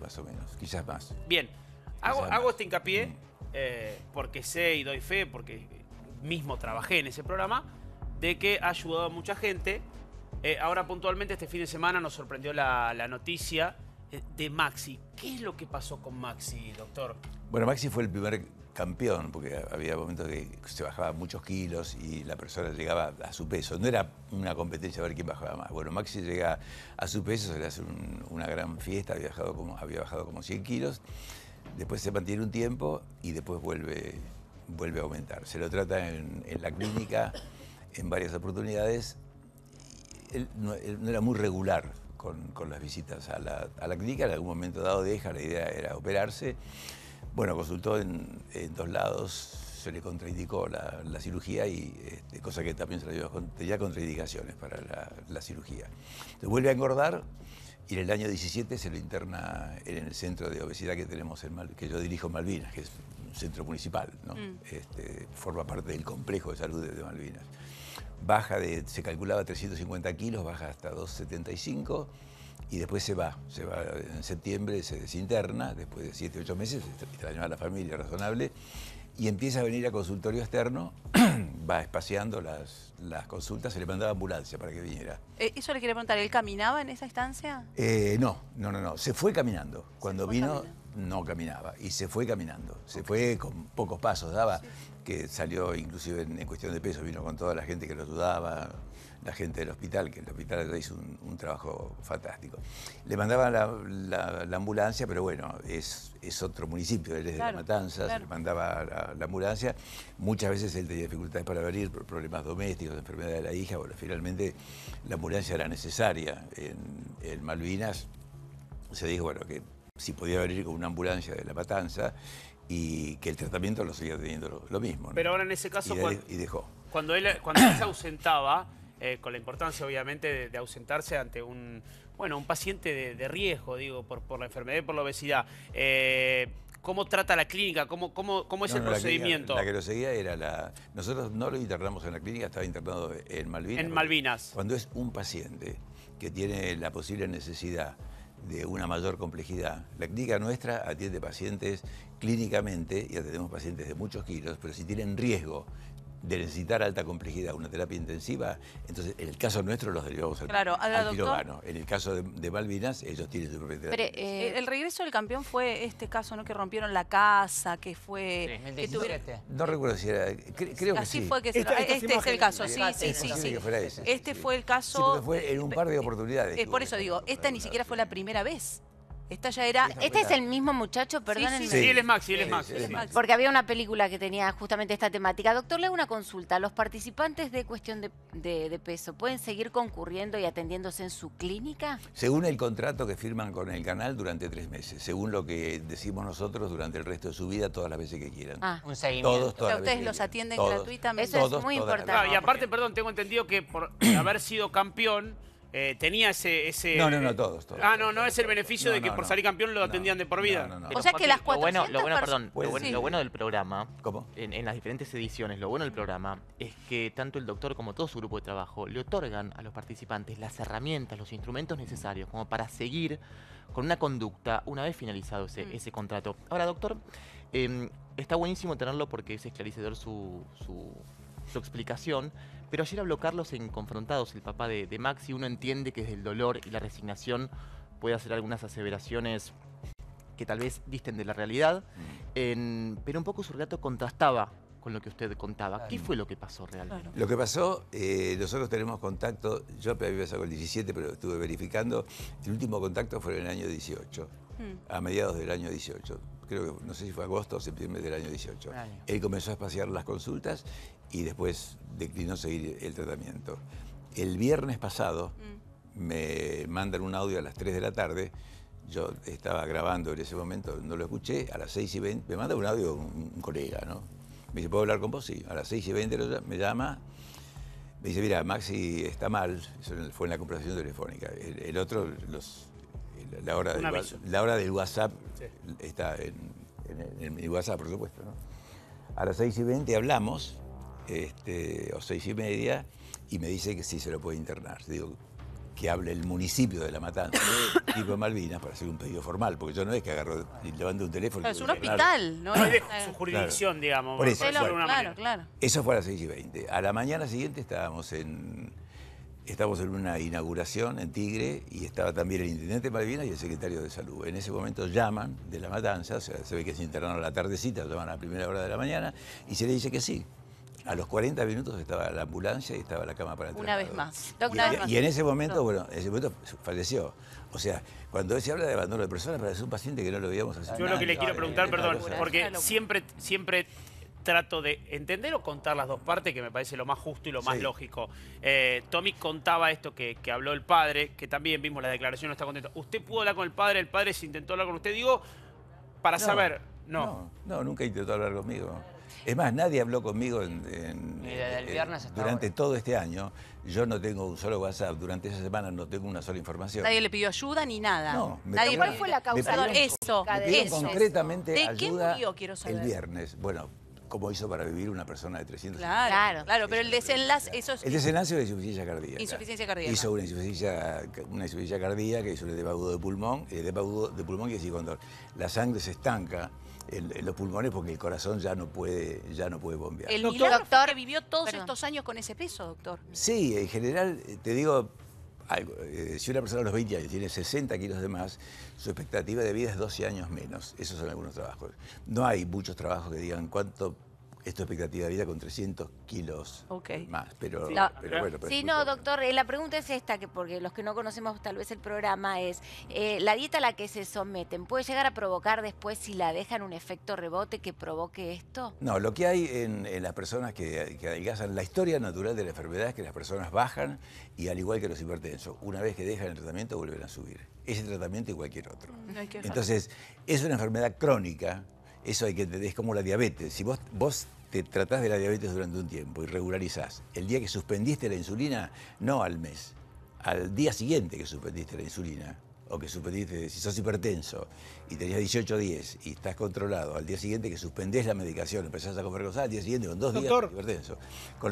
más o menos, quizás más. Bien, hago, este hincapié mm. eh, porque sé y doy fe, porque mismo trabajé en ese programa, de que ha ayudado a mucha gente. Eh, ahora puntualmente este fin de semana nos sorprendió la, la noticia eh, de Maxi. ¿Qué es lo que pasó con Maxi, doctor? Bueno, Maxi fue el primer campeón, porque había momentos que se bajaba muchos kilos y la persona llegaba a su peso. No era una competencia a ver quién bajaba más. Bueno, Maxi llega a su peso, se le hace una gran fiesta, había bajado, como, había bajado como 100 kilos, después se mantiene un tiempo y después vuelve, vuelve a aumentar. Se lo trata en, la clínica en varias oportunidades. Él no, era muy regular con, las visitas a la, a la clínica, en algún momento dado deja, la idea era operarse. Bueno, consultó en, dos lados, se le contraindicó la, cirugía, y este, cosa que también se le dio, tenía contraindicaciones para la, cirugía. Se vuelve a engordar y en el año 17 se lo interna en el centro de obesidad que tenemos en que yo dirijo en Malvinas, que es un centro municipal, mm. este, forma parte del complejo de salud de Malvinas. Baja de, se calculaba 350 kilos, baja hasta 275 y después se va, se va en septiembre, se desinterna, después de siete, ocho meses, extrañó a la familia razonable, y empieza a venir a consultorio externo, va espaciando las, las, consultas, se le mandaba ambulancia para que viniera. Eh, eso le quería preguntar, ¿él caminaba en esa instancia? Eh, no, no, no, no, se fue caminando. Cuando vino, no caminaba y se fue caminando, se fue con pocos pasos, daba que salió inclusive en, cuestión de peso, vino con toda la gente que lo ayudaba, la gente del hospital, que el hospital hizo un, trabajo fantástico. Le mandaba la, ambulancia, pero bueno, es, es otro municipio, él es de Matanzas, le mandaba la, ambulancia. Muchas veces él tenía dificultades para venir problemas domésticos, enfermedad de la hija, bueno, finalmente la ambulancia era necesaria en, en Malvinas. Se dijo, bueno, que si podía venir con una ambulancia de la matanza y que el tratamiento lo seguía teniendo lo, mismo. Pero ahora en ese caso... Y, cuando, dejó. Cuando él, cuando se ausentaba, eh, con la importancia obviamente de, ausentarse ante un, bueno, un paciente de, riesgo, digo, por, por la enfermedad y por la obesidad, eh, ¿Cómo trata la clínica? ¿Cómo, cómo, es el procedimiento? La, la, que lo seguía era la... Nosotros no lo internamos en la clínica, estaba internado en Malvinas. En Malvinas. Cuando es un paciente que tiene la posible necesidad de una mayor complejidad. La clínica nuestra atiende pacientes clínicamente y atendemos pacientes de muchos kilos, pero si tienen riesgo de necesitar alta complejidad, una terapia intensiva, entonces en el caso nuestro los derivamos al, claro, vano. En el caso de, Malvinas, ellos tienen su propia terapia. Eh, eh, el regreso del campeón fue este caso, ¿no? Que rompieron la casa, que fue... Que no, recuerdo si era... creo que sí. fue que este es el caso, sí, sí, sí. este fue el caso... Sí, fue en un par de oportunidades. Eh, por eso digo, esta ni siquiera fue la primera vez esta ya era... ¿Este es el mismo muchacho? Perdón. Sí, él es Max, Él es Porque había una película que tenía justamente esta temática. Doctor, le hago una consulta. ¿Los participantes de cuestión de, peso pueden seguir concurriendo y atendiéndose en su clínica? Según el contrato que firman con el canal durante tres meses. Según lo que decimos nosotros durante el resto de su vida, todas las veces que quieran. Ah. Un seguimiento. Todos, ustedes los atienden gratuitamente. Eso es muy importante. y aparte, perdón, tengo entendido que por haber sido campeón eh, tenía ese, ese. No, no, no, eh, todos. todos ah, no, no es el beneficio de que por salir campeón lo atendían de por vida. o sea que las 400 bueno, lo bueno, perdón, lo bueno, del programa. ¿Cómo? En, las diferentes ediciones, lo bueno del programa es que tanto el doctor como todo su grupo de trabajo le otorgan a los participantes las herramientas, los instrumentos necesarios como para seguir con una conducta una vez finalizado ese, mm. ese contrato. Ahora, doctor, em, está buenísimo tenerlo porque es esclarecedor su, su, su explicación pero ayer habló Carlos en Confrontados, el papá de, Maxi. Uno entiende que desde el dolor y la resignación puede hacer algunas aseveraciones que tal vez disten de la realidad. Mm. pero un poco su relato contrastaba con lo que usted contaba. ¿Qué fue lo que pasó realmente? Lo que pasó, eh, nosotros tenemos contacto, yo había con el 17, pero estuve verificando, el último contacto fue en el año 18, mm. a mediados del año 18, creo que no sé si fue agosto o septiembre del año 18. Él comenzó a espaciar las consultas y después declinó seguir el tratamiento. El viernes pasado mm. me mandan un audio a las 3 de la tarde. Yo estaba grabando en ese momento, no lo escuché. A las 6 y 20, me manda un audio un, colega, ¿no? Me dice, ¿puedo hablar con vos? Sí. A las 6 y 20 me llama. Me dice, mira, Maxi está mal. fue en la conversación telefónica. El, otro, la, hora del, la hora del WhatsApp está en, mi WhatsApp, por supuesto. ¿no? A las 6 y 20 hablamos este, o seis y media, y me dice que sí se lo puede internar. Digo, que hable el municipio de La Matanza, tipo de Malvinas, para hacer un pedido formal, porque yo no es que agarro y levanto un teléfono. es un hospital, ¿no? Es su jurisdicción, digamos. eso, Eso fue a las 6 y 20. A la mañana siguiente estábamos en, estábamos en una inauguración en Tigre y estaba también el intendente de Malvinas y el secretario de Salud. En ese momento llaman de La Matanza, o sea, se ve que se internaron la tardecita, llaman a la primera hora de la mañana y se le dice que sí, a los 40 minutos estaba la ambulancia y estaba la cama para el Una vez más. y, una vez más. Y en ese momento, bueno, en ese momento falleció. O sea, cuando se habla de abandono de personas, parece un paciente que no lo veíamos hace Yo lo que le quiero preguntar, perdón, porque siempre, siempre trato de entender o contar las dos partes, que me parece lo más justo y lo más lógico. Eh, Tommy contaba esto que, habló el padre, que también vimos la declaración, no está contento. Usted pudo hablar con el padre, el padre se intentó hablar con usted, digo, para saber. no, no, nunca intentó hablar conmigo. Es más, nadie habló conmigo en, eh, durante todo este año. Yo no tengo un solo WhatsApp. Durante esa semana no tengo una sola información. Nadie le pidió ayuda ni nada. No, nadie. fue la causa? de eso, ¿De qué murió, quiero saber? El viernes. Bueno, ¿Cómo hizo para vivir una persona de 300 años? Claro, claro, pero el desenlace... El desenlace de insuficiencia cardíaca. Insuficiencia cardíaca. Hizo una insuficiencia, una insuficiencia cardíaca, hizo un edema de pulmón, el edema de pulmón quiere decir cuando la sangre se estanca, en, los pulmones porque el corazón ya no puede, ya no puede bombear. El doctor, vivió todos estos años con ese peso, doctor. Sí, en general, eh, te digo, eh, si una persona a los 20 años tiene 60 kilos de más, su expectativa de vida es 12 años menos. Esos son algunos trabajos. No hay muchos trabajos que digan cuánto esto es expectativa de vida con 300 kilos más. Pero, bueno. sí, no, doctor, eh, la pregunta es esta, que porque los que no conocemos tal vez el programa es, eh, la dieta a la que se someten, ¿puede llegar a provocar después si la dejan un efecto rebote que provoque esto? No, lo que hay en, las personas que, adelgazan, la historia natural de la enfermedad es que las personas bajan y al igual que los hipertensos, una vez que dejan el tratamiento vuelven a subir. Ese tratamiento y cualquier otro. Entonces, es una enfermedad crónica eso hay que, es como la diabetes. Si vos, vos te tratás de la diabetes durante un tiempo y regularizás, el día que suspendiste la insulina, no al mes, al día siguiente que suspendiste la insulina, o que suspendiste, si sos hipertenso y tenías 18 días y estás controlado, al día siguiente que suspendés la medicación, empezás a comer cosas, al día siguiente con dos días hipertenso.